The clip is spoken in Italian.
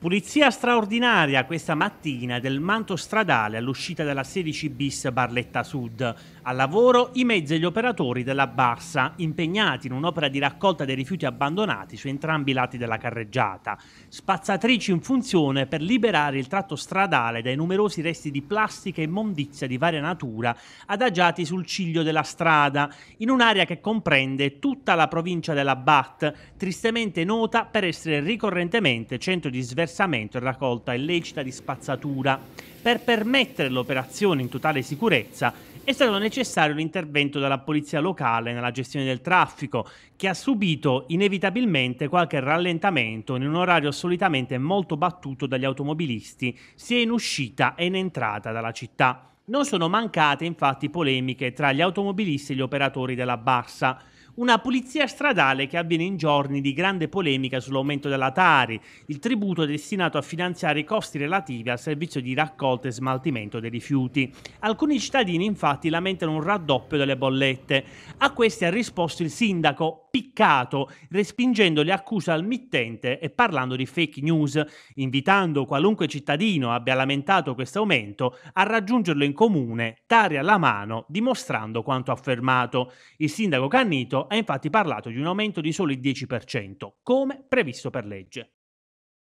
Pulizia straordinaria questa mattina del manto stradale all'uscita della 16 bis Barletta Sud. Al lavoro i mezzi e gli operatori della Barsa impegnati in un'opera di raccolta dei rifiuti abbandonati su entrambi i lati della carreggiata. Spazzatrici in funzione per liberare il tratto stradale dai numerosi resti di plastica e immondizia di varia natura adagiati sul ciglio della strada, in un'area che comprende tutta la provincia della Bat, tristemente nota per essere ricorrentemente centro di sversamento sversamento e raccolta illecita di spazzatura. Per permettere l'operazione in totale sicurezza è stato necessario l'intervento della polizia locale nella gestione del traffico, che ha subito inevitabilmente qualche rallentamento in un orario solitamente molto battuto dagli automobilisti, sia in uscita che in entrata dalla città. Non sono mancate infatti polemiche tra gli automobilisti e gli operatori della Barsa. Una pulizia stradale che avviene in giorni di grande polemica sull'aumento della Tari, il tributo destinato a finanziare i costi relativi al servizio di raccolta e smaltimento dei rifiuti. Alcuni cittadini infatti lamentano un raddoppio delle bollette. A questi ha risposto il sindaco, piccato, respingendo le accuse al mittente e parlando di fake news, invitando qualunque cittadino abbia lamentato questo aumento a raggiungerlo in comune, tarea alla mano, dimostrando quanto affermato. Il sindaco Cannito ha infatti parlato di un aumento di solo il 10%, come previsto per legge.